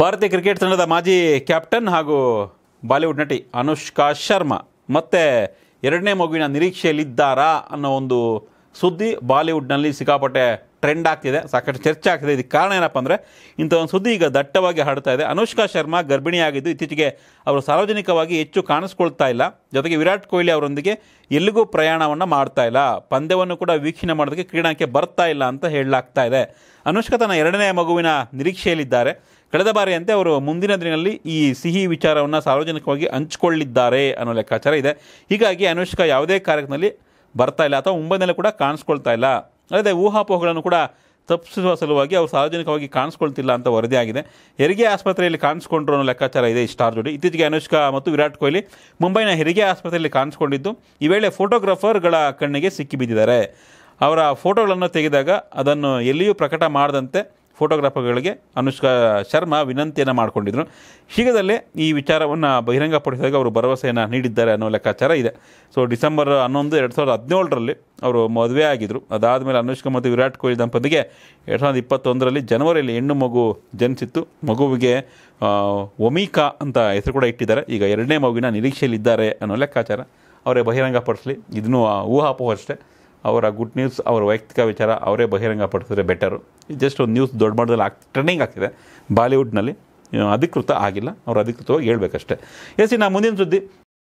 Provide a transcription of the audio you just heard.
ಭಾರತೀಯ ಕ್ರಿಕೆಟ್ ತಂಡದ ಮಾಜಿ ಕ್ಯಾಪ್ಟನ್ ಹಾಗೂ ಬಾಲಿವುಡ್ ನಟಿ ಅನುಷ್ಕಾ ಶರ್ಮಾ ಮತ್ತೆ ಎರಡನೇ ಮಗುವಿನ ನಿರೀಕ್ಷೆಯಲ್ಲಿದ್ದಾರಾ ಅನ್ನೋ ಒಂದು ಸುದ್ದಿ ಬಾಲಿವುಡ್ನಲ್ಲಿ ಸಿಕ್ಕಾಪಟ್ಟೆ ಟ್ರೆಂಡ್ ಆಗ್ತಿದೆ ಸಾಕಷ್ಟು ಚರ್ಚೆ ಆಗ್ತಿದೆ ಇದಕ್ಕೆ ಕಾರಣ ಏನಪ್ಪ ಅಂದರೆ ಇಂಥ ಒಂದು ಸುದ್ದಿ ಈಗ ದಟ್ಟವಾಗಿ ಹಾಡ್ತಾ ಇದೆ ಅನುಷ್ಕಾ ಶರ್ಮಾ ಗರ್ಭಿಣಿಯಾಗಿದ್ದು ಇತ್ತೀಚೆಗೆ ಅವರು ಸಾರ್ವಜನಿಕವಾಗಿ ಹೆಚ್ಚು ಕಾಣಿಸ್ಕೊಳ್ತಾ ಇಲ್ಲ ಜೊತೆಗೆ ವಿರಾಟ್ ಕೊಹ್ಲಿ ಅವರೊಂದಿಗೆ ಎಲ್ಲಿಗೂ ಪ್ರಯಾಣವನ್ನು ಮಾಡ್ತಾ ಇಲ್ಲ ಪಂದ್ಯವನ್ನು ಕೂಡ ವೀಕ್ಷಣೆ ಮಾಡೋದಕ್ಕೆ ಕ್ರೀಡಾಕ್ಕೆ ಬರ್ತಾ ಇಲ್ಲ ಅಂತ ಹೇಳಲಾಗ್ತಾ ಇದೆ ಅನುಷ್ಕಾ ತನ್ನ ಎರಡನೇ ಮಗುವಿನ ನಿರೀಕ್ಷೆಯಲ್ಲಿದ್ದಾರೆ ಕಳೆದ ಬಾರಿಯಂತೆ ಅವರು ಮುಂದಿನ ದಿನಗಳಲ್ಲಿ ಈ ಸಿಹಿ ವಿಚಾರವನ್ನು ಸಾರ್ವಜನಿಕವಾಗಿ ಹಂಚಿಕೊಳ್ಳಿದ್ದಾರೆ ಅನ್ನೋ ಲೆಕ್ಕಾಚಾರ ಇದೆ ಹೀಗಾಗಿ ಅನುಷ್ಕಾ ಯಾವುದೇ ಕಾರ್ಯಕ್ರಮದಲ್ಲಿ ಬರ್ತಾ ಇಲ್ಲ ಅಥವಾ ಮುಂಬೈನಲ್ಲಿ ಕೂಡ ಕಾಣಿಸ್ಕೊಳ್ತಾ ಇಲ್ಲ ಅಲ್ಲದೆ ಊಹಾಪೋಹಗಳನ್ನು ಕೂಡ ತಪ್ಪಿಸುವ ಸಲುವಾಗಿ ಅವರು ಸಾರ್ವಜನಿಕವಾಗಿ ಕಾಣಿಸ್ಕೊಳ್ತಿಲ್ಲ ಅಂತ ವರದಿಯಾಗಿದೆ ಹೆರಿಗೆ ಆಸ್ಪತ್ರೆಯಲ್ಲಿ ಕಾಣಿಸ್ಕೊಂಡ್ರು ಅನ್ನೋ ಲೆಕ್ಕಾಚಾರ ಇದೆ ಈ ಸ್ಟಾರ್ ಜೋಡಿ ಇತ್ತೀಚೆಗೆ ಅನುಷ್ಕಾ ಮತ್ತು ವಿರಾಟ್ ಕೊಹ್ಲಿ ಮುಂಬೈನ ಹೆರಿಗೆ ಆಸ್ಪತ್ರೆಯಲ್ಲಿ ಕಾಣಿಸ್ಕೊಂಡಿದ್ದು ಈ ವೇಳೆ ಫೋಟೋಗ್ರಾಫರ್ಗಳ ಕಣ್ಣಿಗೆ ಸಿಕ್ಕಿಬಿದ್ದಿದ್ದಾರೆ ಅವರ ಫೋಟೋಗಳನ್ನು ತೆಗೆದಾಗ ಅದನ್ನು ಎಲ್ಲಿಯೂ ಪ್ರಕಟ ಮಾಡದಂತೆ ಫೋಟೋಗ್ರಾಫರ್ಗಳಿಗೆ ಅನುಷ್ಕಾ ಶರ್ಮಾ ವಿನಂತಿಯನ್ನು ಮಾಡಿಕೊಂಡಿದ್ರು ಶೀಘ್ರದಲ್ಲೇ ಈ ವಿಚಾರವನ್ನು ಬಹಿರಂಗಪಡಿಸಿದಾಗ ಅವರು ಭರವಸೆಯನ್ನು ನೀಡಿದ್ದಾರೆ ಅನ್ನೋ ಲೆಕ್ಕಾಚಾರ ಇದೆ ಸೊ ಡಿಸೆಂಬರ್ ಹನ್ನೊಂದು ಎರಡು ಸಾವಿರದ ಹದಿನೇಳರಲ್ಲಿ ಅವರು ಮದುವೆ ಆಗಿದ್ದರು ಅದಾದಮೇಲೆ ಅನುಷ್ಕಾ ಮತ್ತು ವಿರಾಟ್ ಕೊಹ್ಲಿ ದಂಪತಿಗೆ ಎರಡು ಸಾವಿರದ ಇಪ್ಪತ್ತೊಂದರಲ್ಲಿ ಜನವರಿಯಲ್ಲಿ ಹೆಣ್ಣು ಮಗು ಜನಿಸಿತ್ತು ಮಗುವಿಗೆ ಒಮಿಕಾ ಅಂತ ಹೆಸರು ಕೂಡ ಇಟ್ಟಿದ್ದಾರೆ ಈಗ ಎರಡನೇ ಮಗುವಿನ ನಿರೀಕ್ಷೆಯಲ್ಲಿದ್ದಾರೆ ಅನ್ನೋ ಲೆಕ್ಕಾಚಾರ ಅವರೇ ಬಹಿರಂಗಪಡಿಸಲಿ ಇದನ್ನು ಅಷ್ಟೇ ಅವರ ಗುಡ್ ನ್ಯೂಸ್ ಅವರ ವೈಯಕ್ತಿಕ ವಿಚಾರ ಅವರೇ ಬಹಿರಂಗಪಡಿಸಿದ್ರೆ ಬೆಟರು ಜಸ್ಟ್ ಒಂದು ನ್ಯೂಸ್ ದೊಡ್ಡ ಮಟ್ಟದಲ್ಲಿ ಆಗ್ ಟ್ರೆಂಡಿಂಗ್ ಆಗ್ತಿದೆ ಬಾಲಿವುಡ್ನಲ್ಲಿ ಅಧಿಕೃತ ಆಗಿಲ್ಲ ಅವರು ಅಧಿಕೃತವಾಗಿ ಹೇಳಬೇಕಷ್ಟೇ ಎಸ್ ಇನ್ನು ಮುಂದಿನ ಸುದ್ದಿ